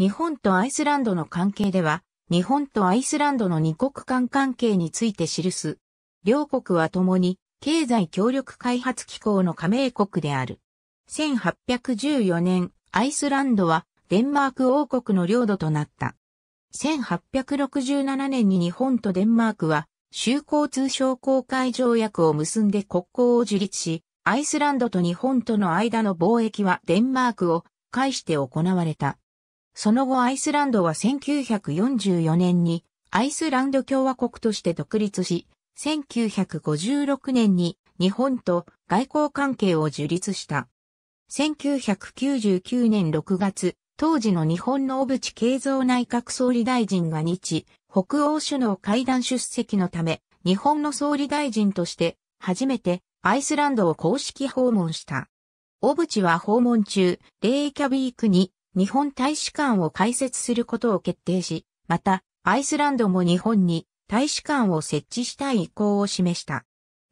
日本とアイスランドの関係では、日本とアイスランドの二国間関係について記す。両国は共に経済協力開発機構の加盟国である。1814年、アイスランドはデンマーク王国の領土となった。1867年に日本とデンマークは、修好通商公開条約を結んで国交を樹立し、アイスランドと日本との間の貿易はデンマークを介して行われた。その後アイスランドは1944年にアイスランド共和国として独立し、1956年に日本と外交関係を樹立した。1999年6月、当時の日本の小渕恵三内閣総理大臣が日、北欧首脳会談出席のため、日本の総理大臣として初めてアイスランドを公式訪問した。小渕は訪問中、レイキャビークに日本大使館を開設することを決定し、また、アイスランドも日本に大使館を設置したい意向を示した。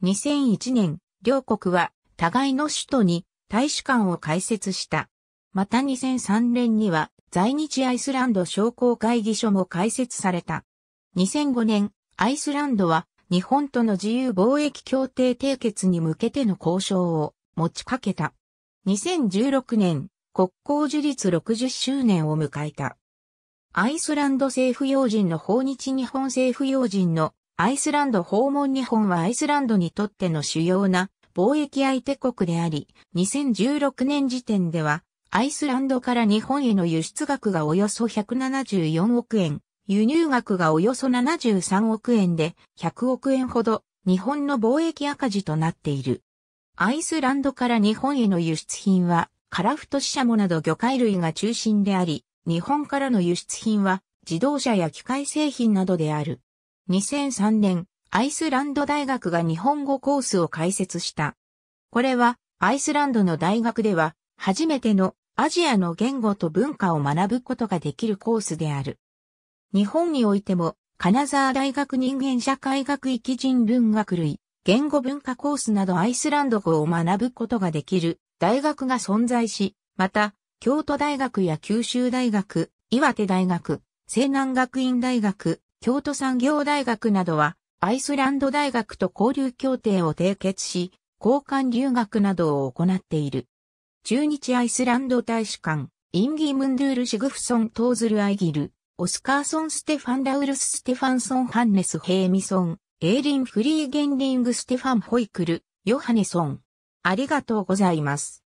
2001年、両国は互いの首都に大使館を開設した。また2003年には在日アイスランド商工会議所も開設された。2005年、アイスランドは日本との自由貿易協定締結に向けての交渉を持ちかけた。2016年、国交樹立60周年を迎えた。アイスランド政府要人の訪日日本政府要人のアイスランド訪問日本はアイスランドにとっての主要な貿易相手国であり、2016年時点ではアイスランドから日本への輸出額がおよそ174億円、輸入額がおよそ73億円で100億円ほど日本の貿易赤字となっている。アイスランドから日本への輸出品はカラフトシシャモなど魚介類が中心であり、日本からの輸出品は自動車や機械製品などである。2003年、アイスランド大学が日本語コースを開設した。これは、アイスランドの大学では、初めてのアジアの言語と文化を学ぶことができるコースである。日本においても、金沢大学人間社会学域人文学類、言語文化コースなどアイスランド語を学ぶことができる大学が存在し、また、京都大学や九州大学、岩手大学、西南学院大学、京都産業大学などは、アイスランド大学と交流協定を締結し、交換留学などを行っている。中日アイスランド大使館、インギムンドゥール・シグフソン・トーズル・アイギル、オスカーソン・ステファン・ラウルス・ステファンソン・ハンネス・ヘイミソン、エーリン・フリーゲンリング・ステファン・ホイクル、ヨハネソン、ありがとうございます。